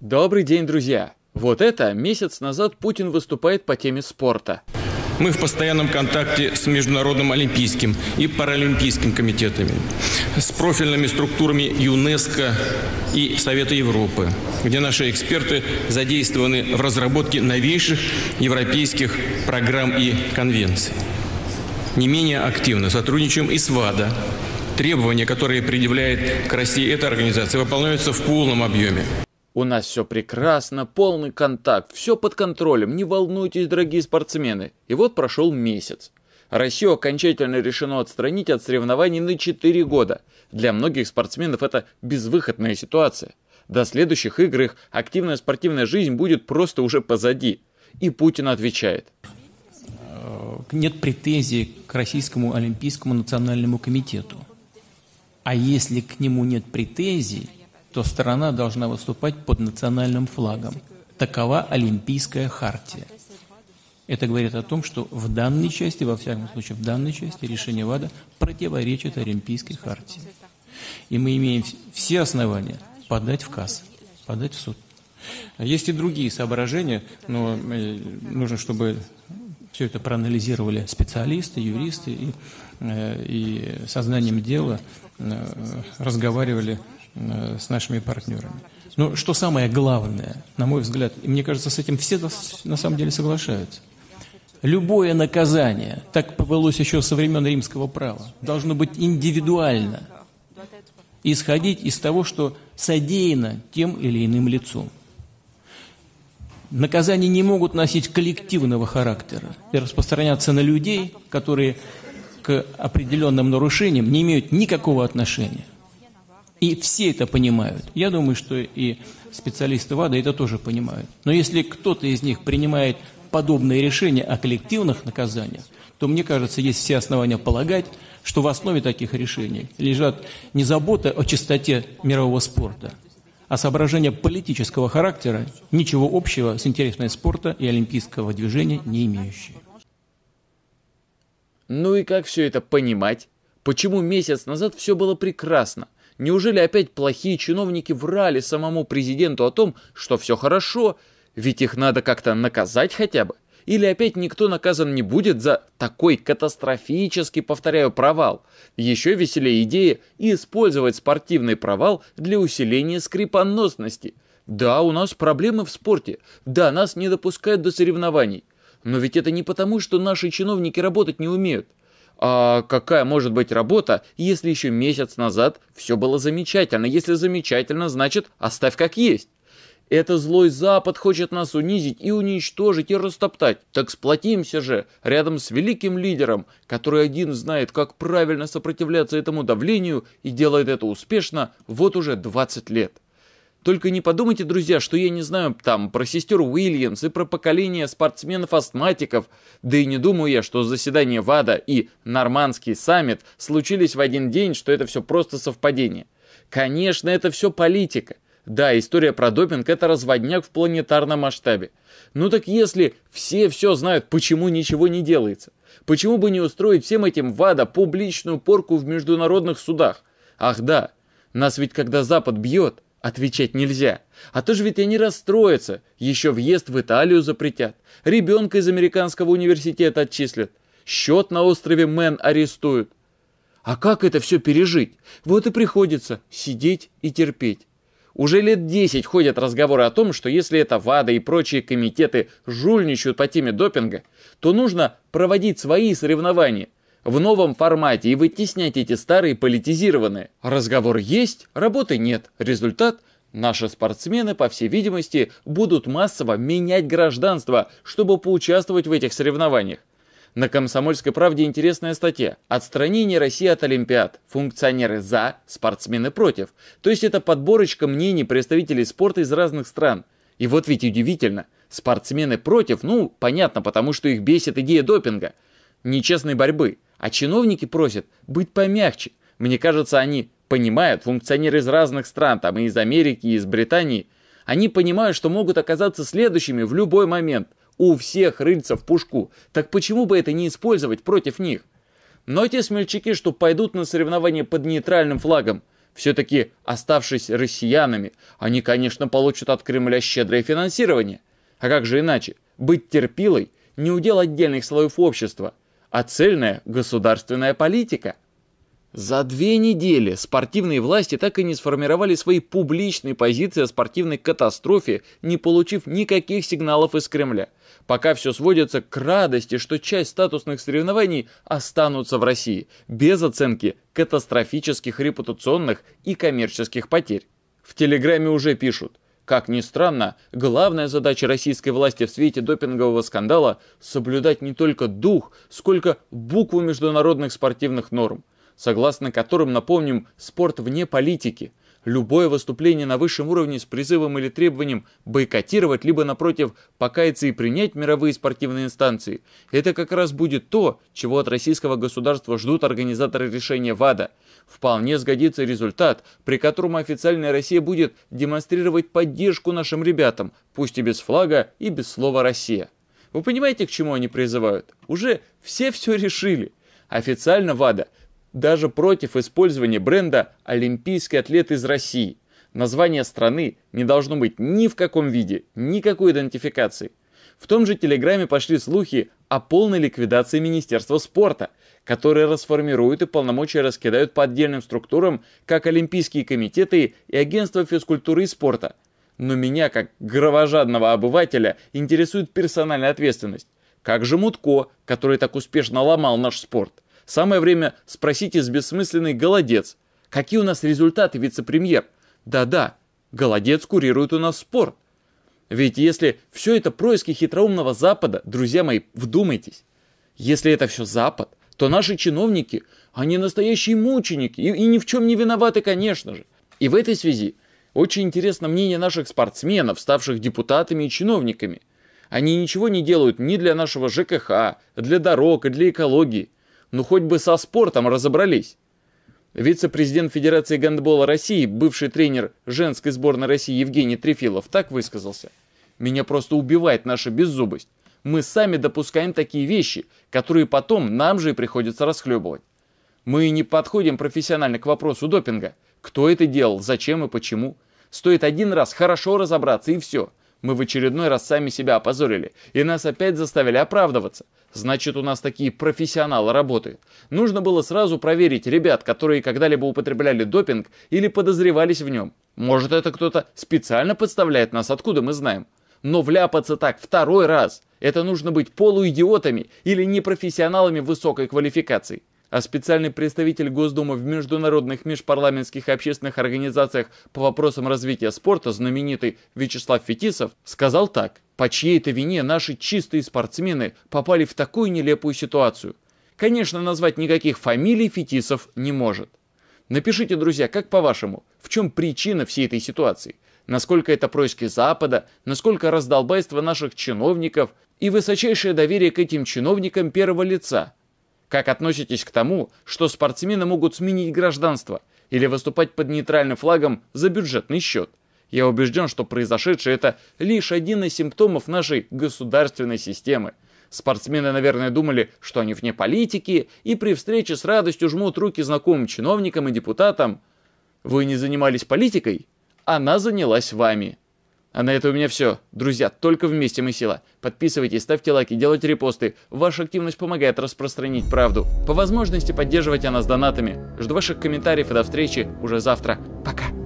Добрый день, друзья! Вот это месяц назад Путин выступает по теме спорта. Мы в постоянном контакте с Международным олимпийским и паралимпийским комитетами, с профильными структурами ЮНЕСКО и Совета Европы, где наши эксперты задействованы в разработке новейших европейских программ и конвенций. Не менее активно сотрудничаем и с ВАДА. Требования, которые предъявляет к России эта организация, выполняются в полном объеме. У нас все прекрасно, полный контакт, все под контролем, не волнуйтесь, дорогие спортсмены. И вот прошел месяц. Россию окончательно решено отстранить от соревнований на 4 года. Для многих спортсменов это безвыходная ситуация. До следующих игр их активная спортивная жизнь будет просто уже позади. И Путин отвечает. Э, нет претензий к Российскому Олимпийскому национальному комитету. А если к нему нет претензий, то страна должна выступать под национальным флагом. Такова Олимпийская хартия. Это говорит о том, что в данной части, во всяком случае в данной части, решение ВАДА противоречит Олимпийской хартии. И мы имеем все основания подать в КАС, подать в суд. А есть и другие соображения, но э, нужно, чтобы все это проанализировали специалисты, юристы и, э, и сознанием дела э, разговаривали э, с нашими партнерами. Но что самое главное, на мой взгляд, и мне кажется, с этим все на самом деле соглашаются. Любое наказание, так повелось еще со времен римского права, должно быть индивидуально, исходить из того, что содеяно тем или иным лицом. Наказания не могут носить коллективного характера и распространяться на людей, которые к определенным нарушениям не имеют никакого отношения. И все это понимают. Я думаю, что и специалисты ВАДА это тоже понимают. Но если кто-то из них принимает подобные решения о коллективных наказаниях, то, мне кажется, есть все основания полагать, что в основе таких решений лежат не забота о чистоте мирового спорта, а соображения политического характера ничего общего с интересами спорта и олимпийского движения не имеющие. Ну и как все это понимать? Почему месяц назад все было прекрасно? Неужели опять плохие чиновники врали самому президенту о том, что все хорошо? Ведь их надо как-то наказать хотя бы. Или опять никто наказан не будет за такой катастрофический, повторяю, провал. Еще веселее идея использовать спортивный провал для усиления скрипоносности. Да, у нас проблемы в спорте. Да, нас не допускают до соревнований. Но ведь это не потому, что наши чиновники работать не умеют. А какая может быть работа, если еще месяц назад все было замечательно? Если замечательно, значит оставь как есть. Это злой Запад хочет нас унизить и уничтожить и растоптать. Так сплотимся же рядом с великим лидером, который один знает, как правильно сопротивляться этому давлению и делает это успешно вот уже 20 лет. Только не подумайте, друзья, что я не знаю там про сестер Уильямс и про поколение спортсменов-астматиков. Да и не думаю я, что заседание ВАДА и нормандский саммит случились в один день, что это все просто совпадение. Конечно, это все политика. Да, история про допинг – это разводняк в планетарном масштабе. Ну так если все все знают, почему ничего не делается? Почему бы не устроить всем этим ВАДА публичную порку в международных судах? Ах да, нас ведь когда Запад бьет, отвечать нельзя. А то же ведь они расстроятся. Еще въезд в Италию запретят. Ребенка из американского университета отчислят. Счет на острове Мэн арестуют. А как это все пережить? Вот и приходится сидеть и терпеть. Уже лет 10 ходят разговоры о том, что если это ВАДА и прочие комитеты жульничают по теме допинга, то нужно проводить свои соревнования в новом формате и вытеснять эти старые политизированные. Разговор есть, работы нет. Результат – наши спортсмены, по всей видимости, будут массово менять гражданство, чтобы поучаствовать в этих соревнованиях. На «Комсомольской правде» интересная статья «Отстранение России от Олимпиад. Функционеры за, спортсмены против». То есть это подборочка мнений представителей спорта из разных стран. И вот ведь удивительно, спортсмены против, ну, понятно, потому что их бесит идея допинга, нечестной борьбы. А чиновники просят быть помягче. Мне кажется, они понимают, функционеры из разных стран, там и из Америки, и из Британии, они понимают, что могут оказаться следующими в любой момент – у всех рыльца в пушку. Так почему бы это не использовать против них? Но те смельчаки, что пойдут на соревнования под нейтральным флагом, все-таки оставшись россиянами, они, конечно, получат от Кремля щедрое финансирование. А как же иначе? Быть терпилой – не удел отдельных слоев общества, а цельная государственная политика – за две недели спортивные власти так и не сформировали свои публичные позиции о спортивной катастрофе, не получив никаких сигналов из Кремля. Пока все сводится к радости, что часть статусных соревнований останутся в России, без оценки катастрофических репутационных и коммерческих потерь. В Телеграме уже пишут. Как ни странно, главная задача российской власти в свете допингового скандала – соблюдать не только дух, сколько букву международных спортивных норм – согласно которым, напомним, спорт вне политики. Любое выступление на высшем уровне с призывом или требованием бойкотировать, либо, напротив, покаяться и принять мировые спортивные инстанции – это как раз будет то, чего от российского государства ждут организаторы решения ВАДА. Вполне сгодится результат, при котором официальная Россия будет демонстрировать поддержку нашим ребятам, пусть и без флага и без слова «Россия». Вы понимаете, к чему они призывают? Уже все все решили. Официально ВАДА даже против использования бренда «Олимпийский атлет из России». Название страны не должно быть ни в каком виде, никакой идентификации. В том же Телеграме пошли слухи о полной ликвидации Министерства спорта, которые расформируют и полномочия раскидают по отдельным структурам, как Олимпийские комитеты и Агентство физкультуры и спорта. Но меня, как гровожадного обывателя, интересует персональная ответственность. Как же Мутко, который так успешно ломал наш спорт – Самое время спросить из бессмысленный голодец. Какие у нас результаты, вице-премьер? Да-да, голодец курирует у нас спорт. Ведь если все это происки хитроумного Запада, друзья мои, вдумайтесь. Если это все Запад, то наши чиновники, они настоящие мученики и, и ни в чем не виноваты, конечно же. И в этой связи очень интересно мнение наших спортсменов, ставших депутатами и чиновниками. Они ничего не делают ни для нашего ЖКХ, для дорог и для экологии. Ну хоть бы со спортом разобрались. Вице-президент Федерации гандбола России, бывший тренер женской сборной России Евгений Трефилов, так высказался. «Меня просто убивает наша беззубость. Мы сами допускаем такие вещи, которые потом нам же и приходится расхлебывать. Мы не подходим профессионально к вопросу допинга. Кто это делал, зачем и почему. Стоит один раз хорошо разобраться и все. Мы в очередной раз сами себя опозорили, и нас опять заставили оправдываться. Значит, у нас такие профессионалы работают. Нужно было сразу проверить ребят, которые когда-либо употребляли допинг или подозревались в нем. Может, это кто-то специально подставляет нас, откуда мы знаем. Но вляпаться так второй раз – это нужно быть полуидиотами или непрофессионалами высокой квалификации а специальный представитель Госдумы в международных межпарламентских общественных организациях по вопросам развития спорта, знаменитый Вячеслав Фетисов, сказал так. «По чьей-то вине наши чистые спортсмены попали в такую нелепую ситуацию. Конечно, назвать никаких фамилий Фетисов не может». Напишите, друзья, как по-вашему, в чем причина всей этой ситуации? Насколько это происки Запада, насколько раздолбайство наших чиновников и высочайшее доверие к этим чиновникам первого лица – как относитесь к тому, что спортсмены могут сменить гражданство или выступать под нейтральным флагом за бюджетный счет? Я убежден, что произошедшее это лишь один из симптомов нашей государственной системы. Спортсмены, наверное, думали, что они вне политики и при встрече с радостью жмут руки знакомым чиновникам и депутатам. Вы не занимались политикой? Она занялась вами. А на это у меня все. Друзья, только вместе мы сила. Подписывайтесь, ставьте лайки, делайте репосты. Ваша активность помогает распространить правду. По возможности поддерживайте нас донатами. Жду ваших комментариев и до встречи уже завтра. Пока.